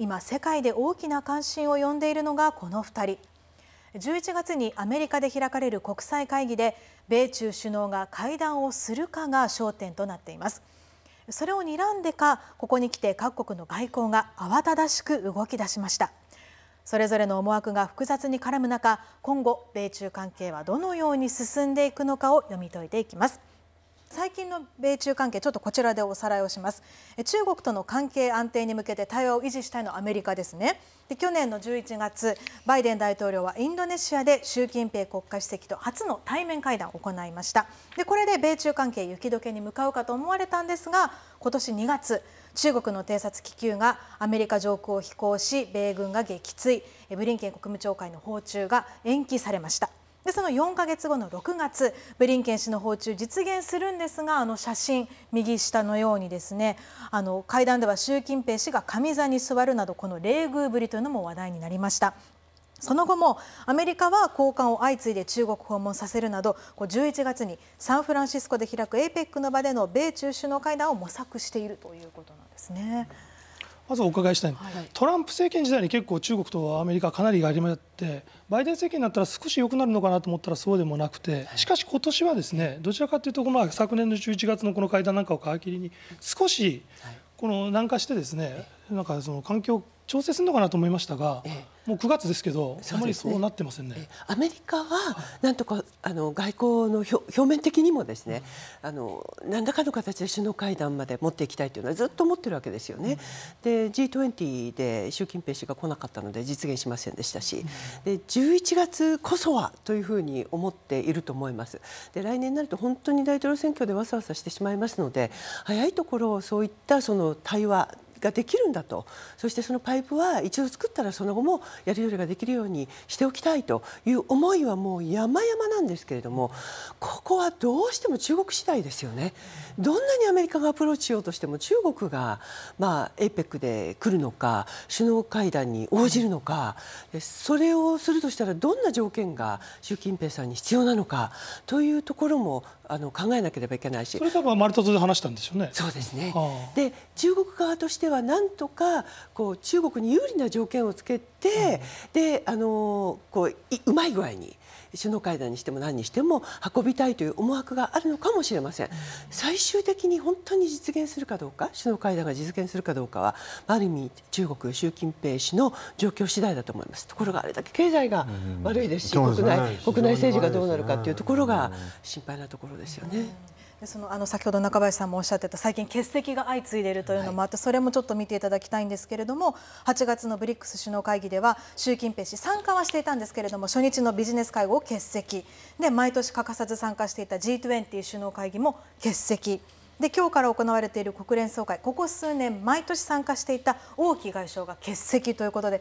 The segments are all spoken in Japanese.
今世界で大きな関心を呼んでいるのがこの2人11月にアメリカで開かれる国際会議で米中首脳が会談をするかが焦点となっていますそれを睨んでかここに来て各国の外交が慌ただしく動き出しましたそれぞれの思惑が複雑に絡む中今後米中関係はどのように進んでいくのかを読み解いていきます最近の米中関係ちょっとこちらでおさらいをします中国との関係安定に向けて対話を維持したいのアメリカですねで去年の11月バイデン大統領はインドネシアで習近平国家主席と初の対面会談を行いましたでこれで米中関係雪解けに向かうかと思われたんですが今年2月中国の偵察気球がアメリカ上空を飛行し米軍が撃墜ブリンケン国務長官の訪中が延期されましたでその4か月後の6月ブリンケン氏の訪中実現するんですがあの写真右下のようにですねあの会談では習近平氏が上座に座るなどこの冷遇ぶりというのも話題になりました。その後もアメリカは高官を相次いで中国訪問させるなど11月にサンフランシスコで開く APEC の場での米中首脳会談を模索しているということなんですね。まずお伺いしたい、はい、トランプ政権時代に結構中国とアメリカかなりがりまってバイデン政権になったら少し良くなるのかなと思ったらそうでもなくてしかし今年はですねどちらかというと、まあ、昨年の11月のこの会談なんかを皮切りに少しこの南下してですねなんかその環境調整するのかなと思いましたが、ええ、もう9月ですけど、あまりそうなってませんね。ねアメリカは、なんとかあの外交の表面的にもですね、うん、あの何らかの形で首脳会談まで持っていきたいというのはずっと思ってるわけですよね。うん、で G20 で習近平氏が来なかったので実現しませんでしたし、うん、で11月こそはというふうに思っていると思います。で来年になると本当に大統領選挙でわさわさしてしまいますので、早いところそういったその対話ができるんだとそしてそのパイプは一度作ったらその後もやり取りができるようにしておきたいという思いはもう山々なんですけれどもここはどうしても中国次第ですよね。どんなにアメリカがアプローチしようとしても中国が、まあ、APEC で来るのか首脳会談に応じるのかそれをするとしたらどんな条件が習近平さんに必要なのかというところもあの考えなければいけないしそれ多分丸太で話したんですよね。そうですねで中国側としてではなんとかこう中国に有利な条件をつけて、うん、であのこううまい具合に首脳会談にしても何にしても運びたいという思惑があるのかもしれません、うん、最終的に本当に実現するかどうか首脳会談が実現するかどうかはある意味中国、習近平氏の状況次第だと思いますところがあれだけ経済が悪いですし、うん、国内、ね、国内政治がどうなるかというところが心配なところですよね。そのあの先ほど中林さんもおっしゃってた最近欠席が相次いでいるというのもあって、それもちょっと見ていただきたいんですけれども8月の BRICS 首脳会議では習近平氏参加はしていたんですけれども初日のビジネス会合を欠席で毎年欠かさず参加していた G20 首脳会議も欠席で今日から行われている国連総会ここ数年毎年参加していた王毅外相が欠席ということで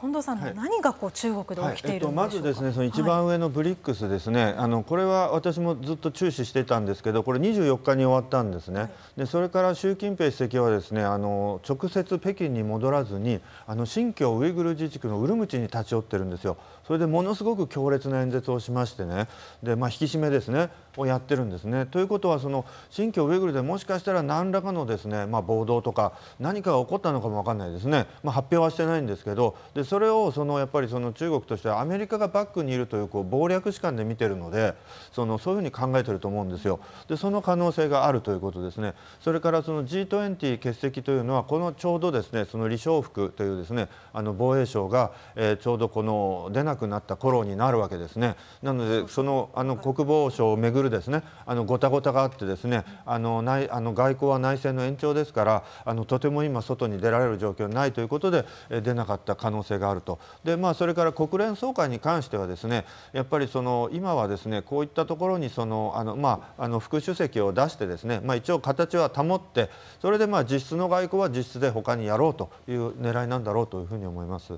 近藤さん、はい、何がこう中国で起きている、はい、まずですねその一番上のブリックスですね、はい、あのこれは私もずっと注視してたんですけどこれ24日に終わったんですね、はい、でそれから習近平主席はですねあの直接北京に戻らずにあの新疆ウイグル自治区のウルムチに立ち寄ってるんですよそれでものすごく強烈な演説をしましてねで、まあ、引き締めですねをやってるんですね。ということはその新疆ウイグルでもしかしたら何らかのですね、まあ、暴動とか何かが起こったのかも分かんないですね、まあ、発表はしてないんですけどでそれをそのやっぱりその中国としてはアメリカがバックにいるというこう謀略視観で見てるのでそのそういうふうに考えてると思うんですよ。でその可能性があるということですね。それからその G20 欠席というのはこのちょうどですねその李承福というですねあの防衛省が、えー、ちょうどこの出なくなった頃になるわけですね。なのでそのあの国防省をめぐるですねあのごたごたがあってですねあの内あの外交は内戦の延長ですからあのとても今外に出られる状況ないということで出なかった可能性があると。でまあそれから国連総会に関してはですねやっぱりその今はですねこういったところにそのあのまああの副主席を出してですねまあ一応形は保ってそれでまあ実質の外交は実質で他にやろうという狙いなんだろうというふうに思います。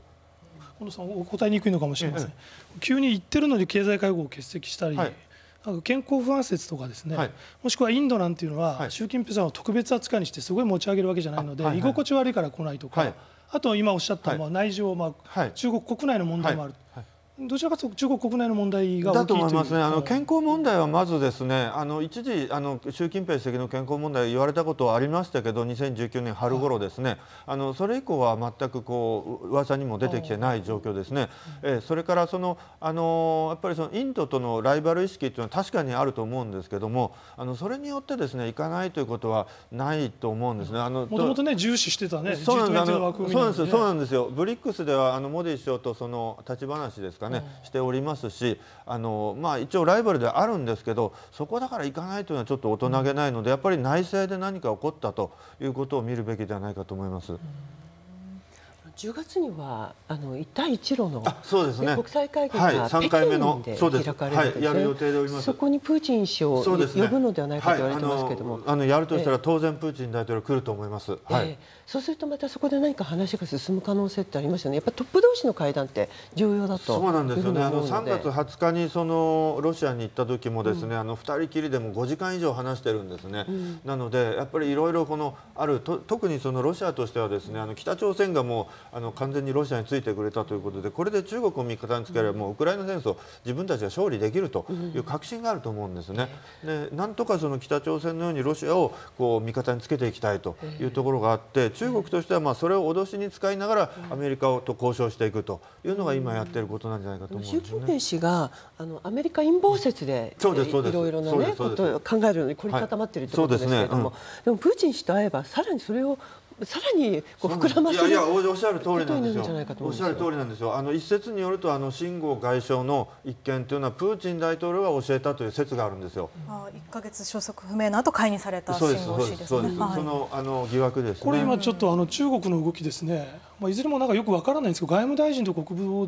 小野さんお答えにくいのかもしれません、ええ、急に行ってるのに経済会合を欠席したり、はい、健康不安説とかですね、はい、もしくはインドなんていうのは、はい、習近平さんを特別扱いにしてすごい持ち上げるわけじゃないので、はいはい、居心地悪いから来ないとか、あと今おっしゃった、まあ、内情、まあ中国国内の問題もある、どちらかというと中国国内の問題が大きいだと思いますね、あの健康問題はまずですねあの一時あの、習近平主席の健康問題、言われたことはありましたけど、2019年春頃ですね、あのそれ以降は全くこう噂にも出てきてない状況ですね、えー、それからそのあのやっぱりそのインドとのライバル意識というのは確かにあると思うんですけども、あのそれによってですね行かないということはないと思うんですね。あのもともとね、重視してたね、そうなんです、ね、そうなんですよ、ブリックスではあのモディ首相とその立ち話ですかね。ね、うん、しておりますしあの、まあ、一応ライバルではあるんですけどそこだから行かないというのはちょっと大人げないので、やっぱり内政で何か起こったということを見るべきではないかと思います。10月にはあの一帯一路の、ね、国際会議が、はい、3回目の開かれね、はい、やる予定でおりますそこにプーチン氏を、ね、呼ぶのではないかと言われてますけども、はい、あのやるとしたら当然プーチン大統領来ると思います。えー、はいそうするとまたそこで何か話が進む可能性ってありますよね。やっぱトップ同士の会談って重要だと。そうなんですよね。あの3月20日にそのロシアに行った時もですね、うん、あの二人きりでも5時間以上話してるんですね。うん、なのでやっぱりいろいろこのあると特にそのロシアとしてはですね、あの北朝鮮がもうあの完全にロシアについてくれたということで、これで中国を味方につければもうウクライナ戦争自分たちが勝利できるという確信があると思うんですね。で、なんとかその北朝鮮のようにロシアをこう味方につけていきたいというところがあって。中国としてはまあそれを脅しに使いながらアメリカと交渉していくというのが今やっていることなんじゃないかと思うんです、ね、習近平氏があのアメリカ陰謀説でいろいろな、ね、ことを考えるのに凝り固まっているということですけれども、はいでねでもプーチン氏と会えばさらにそれをさらにこう膨らませるいやいやおっしゃる通りなんですよおっしゃる通りなんですよあの一説によるとあの秦剛外相の一件というのはプーチン大統領が教えたという説があるんですよあ1か月消息不明の後解任された秦剛氏ですねそのあの疑惑です、ね、これ今ちょっとあの中国の動きですね、まあ、いずれもなんかよくわからないんですけど外務大臣と国防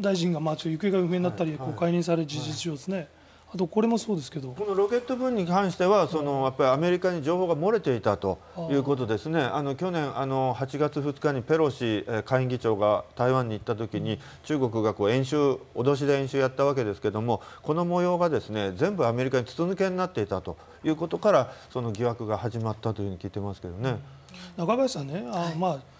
大臣がまあちょっと行方が不明になったり、はい、こう解任され事実上ですね、はいはいあとこれもそうですけどこのロケット分に関してはそのやっぱりアメリカに情報が漏れていたということですねあの去年あの8月2日にペロシ下院議長が台湾に行った時に中国がこう演習脅しで演習やったわけですけどもこの模様がですね全部アメリカに筒抜けになっていたということからその疑惑が始まったというふうに聞いてますけどね。中林さんねあ、はい、まあ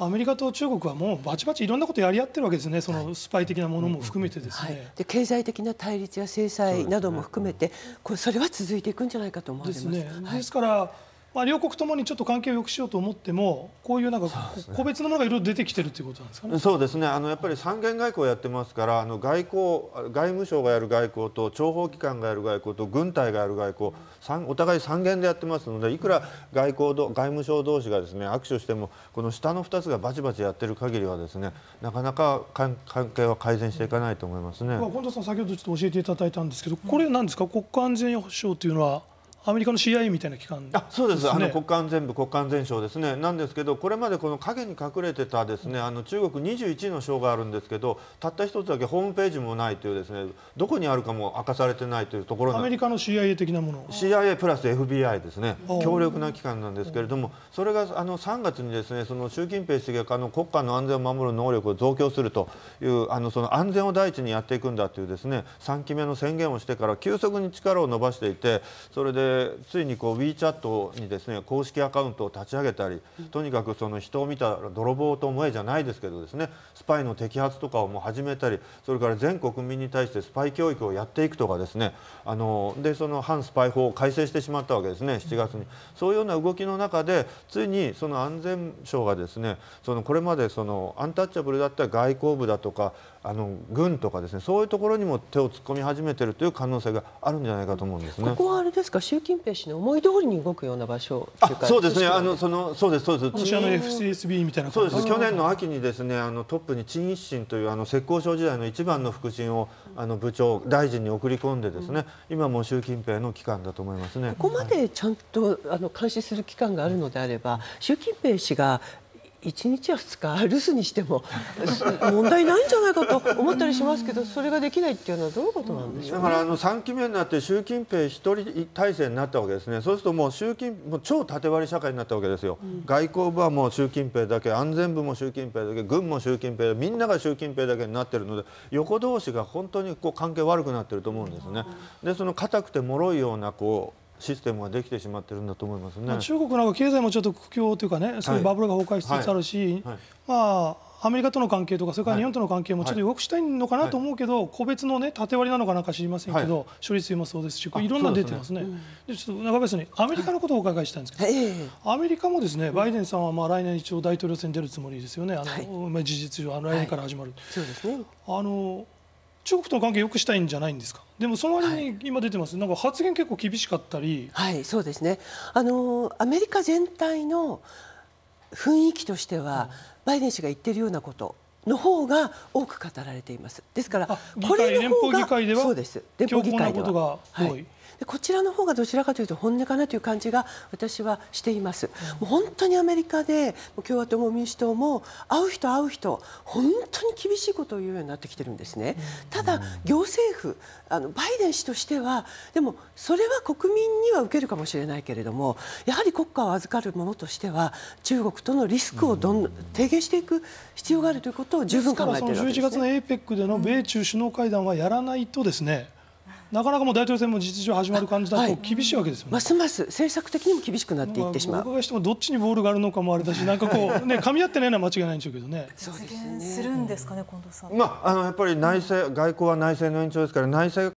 アメリカと中国はもうバチバチいろんなことやり合ってるわけですね、そのスパイ的なものも含めてですね、はい、で経済的な対立や制裁なども含めて、そ、ね,、これそれは続いていくんじゃないかと思われます。ですね、ですからまあ、両国ともにちょっと関係を良くしようと思っても、こういうなんか、個別のものがいろいろ出てきてるということなんですかね。そうですね。あの、やっぱり三元外交をやってますから、あの、外交、外務省がやる外交と、諜報機関がやる外交と、軍隊がやる外交。お互い三元でやってますので、いくら外交ど、外務省同士がですね、握手しても。この下の二つがバチバチやってる限りはですね、なかなか関係は改善していかないと思いますね。さん、先ほどちょっと教えていただいたんですけど、これなんですか、国家安全保障というのは。アメリカの CIA みたいな機関、ね、あそうです、あの国家安全部、国家安全省ですね、なんですけど、これまでこの影に隠れてたですねあの中国21の省があるんですけど、たった一つだけホームページもないという、ですねどこにあるかも明かされてないというところアメリカの CIA 的なもの CIA プラス FBI ですね、強力な機関なんですけれども、それがあの3月にですねその習近平主席があの国家の安全を守る能力を増強するというあのその安全を第一にやっていくんだというですね3期目の宣言をしてから急速に力を伸ばしていて、それでついにこう WeChat にですね公式アカウントを立ち上げたりとにかくその人を見たら泥棒と思えじゃないですけどですねスパイの摘発とかをもう始めたりそれから全国民に対してスパイ教育をやっていくとかですねあのでその反スパイ法を改正してしまったわけですね7月にそういうような動きの中でついにその安全省がですねそのこれまでそのアンタッチャブルだった外交部だとかあの軍とかですねそういうところにも手を突っ込み始めてるという可能性があるんじゃないかと思うんですね。ここはあれですか習習近平氏の思い通りに動くような場所そうですね、あのそのそうですそうです。私あの FCSB みたいなそうです。去年の秋にですね、あのトップに陳一新というあの浙江省時代の一番の副心をあの部長大臣に送り込んでですね、うん、今も習近平の機関だと思いますね。ここまでちゃんとあの監視する機関があるのであれば、習近平氏が1日や2日留守にしても 問題ないんじゃないかと思ったりしますけどそれができないっていうのはどういうことなんでしょう、ね、だからあの3期目になって習近平一人体制になったわけですねそうするともう習近もう超縦割り社会になったわけですよ、うん、外交部はもう習近平だけ安全部も習近平だけ軍も習近平みんなが習近平だけになってるので横同士が本当にこう関係悪くなってると思うんですね。でその固くて脆いようなこうシステムができてしまってるんだと思いますね、まあ、中国なんか経済もちょっと苦境というかねそういうバブルが崩壊しつつあるし、はいはい、まあアメリカとの関係とかそれから日本との関係もちょっと弱くしたいのかなと思うけど、個別のね縦割りなのかなんか知りませんけど、処理水もそうですしいろんな出てますね。で、ね、ちょっと中林さんにアメリカのことをお伺いしたいんですけど、はい、アメリカもですねバイデンさんはまあ来年一応大統領選に出るつもりですよねあの、はい、事実上あの来年から始まる。そうですねあの中国との関係良くしたいんじゃないんですか。でもその割に今出てます、はい、なんか発言結構厳しかったり。はい、そうですね。あのアメリカ全体の雰囲気としては、うん、バイデン氏が言ってるようなことの方が多く語られています。ですからこれの方が連邦議会ではそうです。連邦議会では。はいこちらの方がどちらかというと本音かなという感じが私はしています。本当にアメリカで共和党も民主党も会う人、会う人本当に厳しいことを言うようになってきてるんですね。ただ、行政府あのバイデン氏としてはでもそれは国民には受けるかもしれないけれどもやはり国家を預かるものとしては中国とのリスクをどん低減していく必要があるということを十分考えているわけです、ね、11月の APEC での米中首脳会談はやらないとですねなかなかもう大統領選も事実上始まる感じだと厳しいわけですよね、はい、ますます政策的にも厳しくなっていってしまう。お伺いしてもどっちにボールがあるのかもあれだし、なんかこうね噛み合ってないのは間違いないんでしょうけどね。そうですね。するんですかね、近藤さん。まああのやっぱり内政外交は内政の延長ですから内政